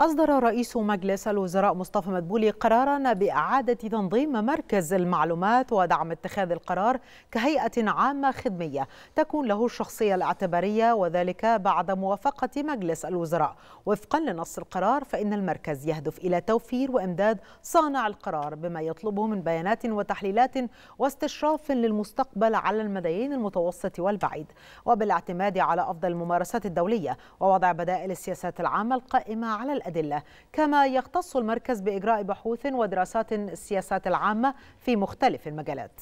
أصدر رئيس مجلس الوزراء مصطفى مدبولي قرارا بإعادة تنظيم مركز المعلومات ودعم اتخاذ القرار كهيئة عامة خدمية تكون له الشخصية الاعتبارية وذلك بعد موافقة مجلس الوزراء وفقا لنص القرار فإن المركز يهدف إلى توفير وإمداد صانع القرار بما يطلبه من بيانات وتحليلات واستشراف للمستقبل على المدين المتوسط والبعيد وبالاعتماد على أفضل الممارسات الدولية ووضع بدائل السياسات العامة القائمة على الأدلة كما يختص المركز بإجراء بحوث ودراسات السياسات العامة في مختلف المجالات